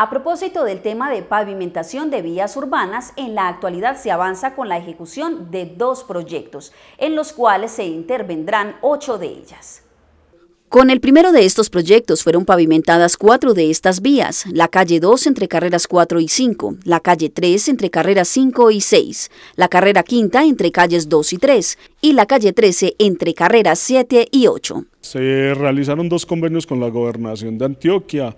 A propósito del tema de pavimentación de vías urbanas, en la actualidad se avanza con la ejecución de dos proyectos, en los cuales se intervendrán ocho de ellas. Con el primero de estos proyectos fueron pavimentadas cuatro de estas vías, la calle 2 entre carreras 4 y 5, la calle 3 entre carreras 5 y 6, la carrera 5 entre calles 2 y 3 y la calle 13 entre carreras 7 y 8. Se realizaron dos convenios con la gobernación de Antioquia,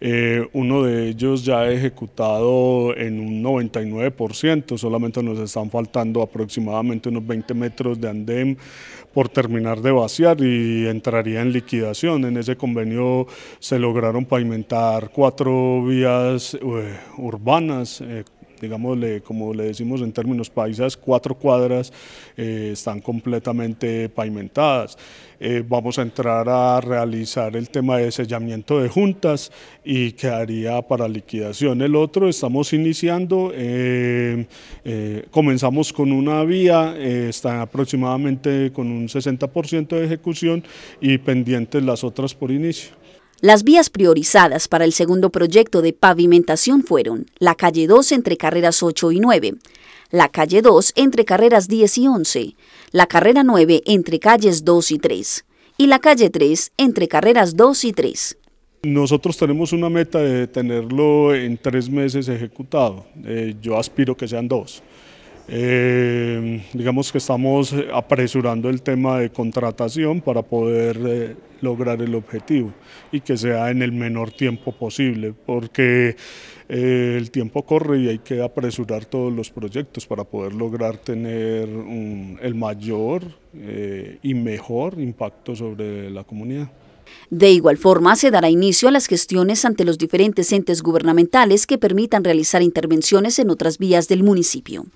eh, uno de ellos ya ejecutado en un 99%, solamente nos están faltando aproximadamente unos 20 metros de andén por terminar de vaciar y entraría en liquidación. En ese convenio se lograron pavimentar cuatro vías eh, urbanas, eh, digamos, como le decimos en términos paisas, cuatro cuadras eh, están completamente pavimentadas. Eh, vamos a entrar a realizar el tema de sellamiento de juntas y quedaría para liquidación. El otro estamos iniciando, eh, comenzamos con una vía, está aproximadamente con un 60% de ejecución y pendientes las otras por inicio. Las vías priorizadas para el segundo proyecto de pavimentación fueron la calle 2 entre carreras 8 y 9, la calle 2 entre carreras 10 y 11, la carrera 9 entre calles 2 y 3 y la calle 3 entre carreras 2 y 3. Nosotros tenemos una meta de tenerlo en tres meses ejecutado. Eh, yo aspiro que sean dos. Eh, digamos que estamos apresurando el tema de contratación para poder eh, lograr el objetivo y que sea en el menor tiempo posible, porque eh, el tiempo corre y hay que apresurar todos los proyectos para poder lograr tener el mayor y mejor impacto sobre la comunidad. De igual forma, se dará inicio a las gestiones ante los diferentes entes gubernamentales que permitan realizar intervenciones en otras vías del municipio.